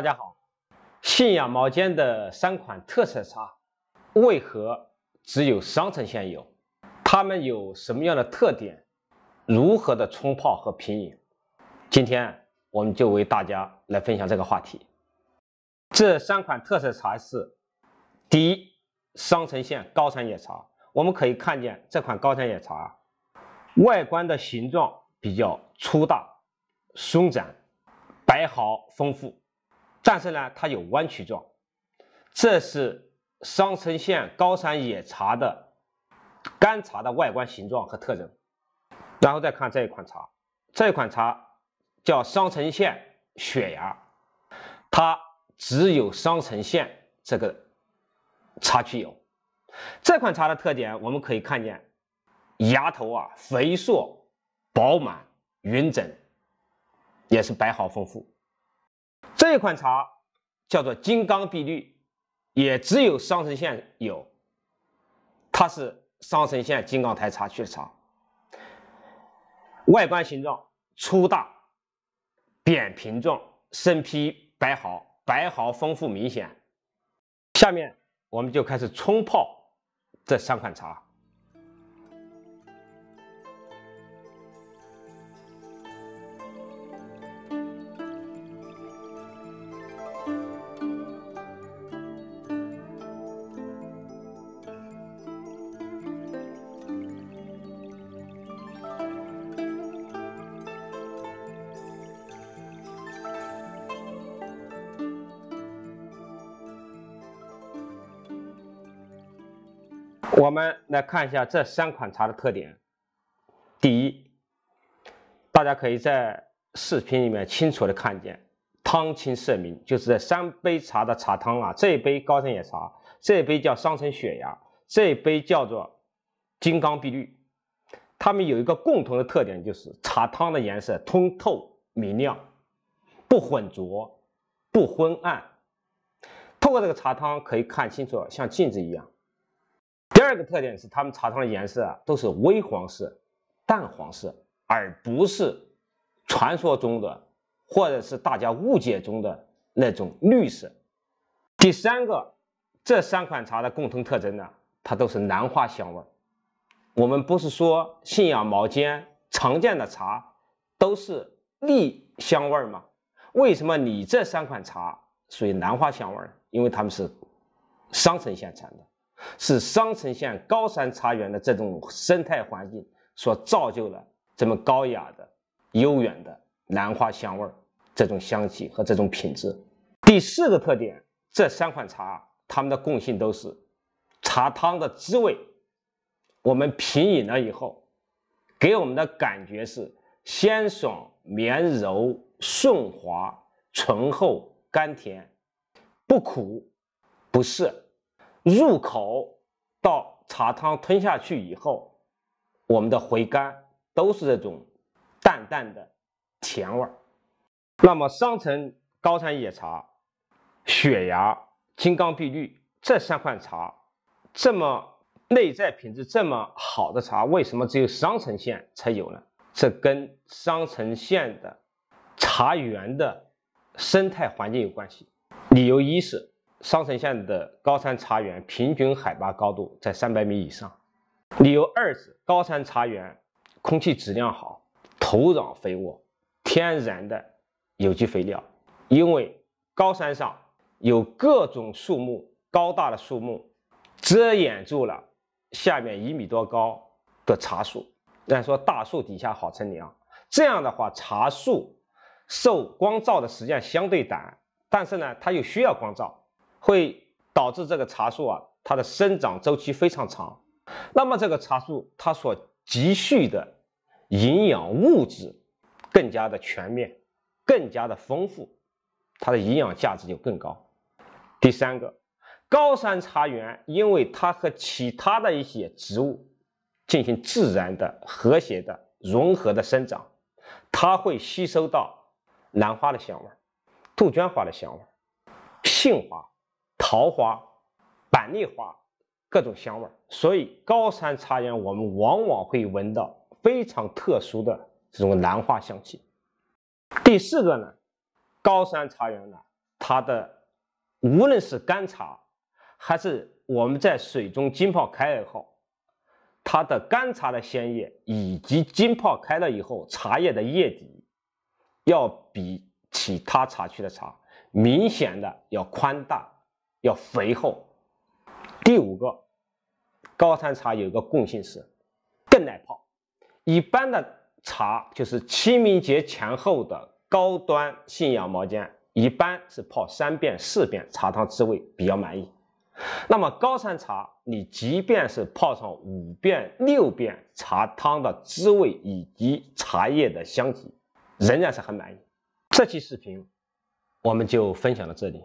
大家好，信阳毛尖的三款特色茶为何只有商城县有？它们有什么样的特点？如何的冲泡和品饮？今天我们就为大家来分享这个话题。这三款特色茶是：第一，商城县高山野茶。我们可以看见这款高山野茶外观的形状比较粗大，松展，白毫丰富。但是呢，它有弯曲状，这是商城县高山野茶的干茶的外观形状和特征。然后再看这一款茶，这款茶叫商城县雪芽，它只有商城县这个茶区有。这款茶的特点，我们可以看见芽头啊肥硕饱满匀整，也是白毫丰富。这款茶叫做金刚碧绿，也只有商城县有。它是商城县金刚台茶区的茶，外观形状粗大，扁平状，身披白毫，白毫丰富明显。下面我们就开始冲泡这三款茶。我们来看一下这三款茶的特点。第一，大家可以在视频里面清楚的看见汤清色明，就是这三杯茶的茶汤啊。这一杯高山野茶，这一杯叫双城雪芽，这一杯叫做金刚碧绿。它们有一个共同的特点，就是茶汤的颜色通透明亮，不浑浊，不昏暗。透过这个茶汤可以看清楚，像镜子一样。第二个特点是，他们茶汤的颜色都是微黄色、淡黄色，而不是传说中的或者是大家误解中的那种绿色。第三个，这三款茶的共同特征呢，它都是兰花香味儿。我们不是说信阳毛尖常见的茶都是栗香味儿吗？为什么你这三款茶属于兰花香味儿因为它们是商城县产的。是商城县高山茶园的这种生态环境所造就了这么高雅的、悠远的兰花香味儿，这种香气和这种品质。第四个特点，这三款茶它们的共性都是茶汤的滋味，我们品饮了以后，给我们的感觉是鲜爽、绵柔、顺滑、醇厚、甘甜，不苦，不涩。入口到茶汤吞下去以后，我们的回甘都是这种淡淡的甜味儿。那么商城高山野茶、雪芽、金刚碧绿这三款茶，这么内在品质这么好的茶，为什么只有商城县才有呢？这跟商城县的茶园的生态环境有关系。理由一是。商城县的高山茶园平均海拔高度在三百米以上。理由二是高山茶园空气质量好，土壤肥沃，天然的有机肥料。因为高山上有各种树木，高大的树木遮掩住了下面一米多高的茶树。按说大树底下好乘凉，这样的话茶树受光照的时间相对短，但是呢，它又需要光照。会导致这个茶树啊，它的生长周期非常长。那么这个茶树它所积蓄的营养物质更加的全面、更加的丰富，它的营养价值就更高。第三个，高山茶园，因为它和其他的一些植物进行自然的、和谐的融合的生长，它会吸收到兰花的香味杜鹃花的香味杏花。桃花、板栗花，各种香味儿，所以高山茶园我们往往会闻到非常特殊的这种兰花香气。第四个呢，高山茶园呢，它的无论是干茶，还是我们在水中浸泡开以后，它的干茶的鲜叶以及浸泡开了以后茶叶的叶底，要比其他茶区的茶明显的要宽大。要肥厚。第五个，高山茶有一个共性是更耐泡。一般的茶就是清明节前后的高端信阳毛尖，一般是泡三遍四遍茶汤滋味比较满意。那么高山茶，你即便是泡上五遍六遍，茶汤的滋味以及茶叶的香气仍然是很满意。这期视频我们就分享到这里。